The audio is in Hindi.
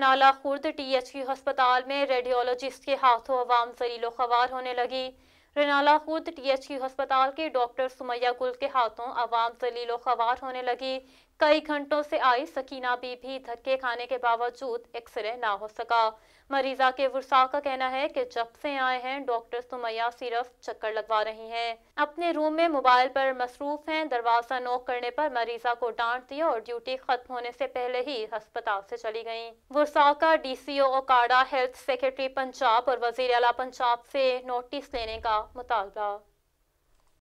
नाला खुर्द टी एच की हस्पताल में रेडियोलॉजिस्ट के हाथों आवाम जरीलो खबार होने लगी रनाला खुद टीएचकी अस्पताल के डॉक्टर सुमैया गुल के हाथों आवाम जलीलो खबार होने लगी कई घंटों से आई सकीना बी भी धक्के खाने के बावजूद एक्सरे ना हो सका मरीजा के वर्षा का कहना है कि जब से आए हैं डॉक्टर सुमैया सिर्फ चक्कर लगवा रही हैं अपने रूम में मोबाइल पर मसरूफ हैं दरवाजा नोक करने पर मरीजा को डांट दिया और ड्यूटी खत्म होने से पहले ही अस्पताल से चली गयी वर्षा का D C O Okara health secretary Punjab और वजीर अला पंजाब से नोटिस लेने का 马塔尔。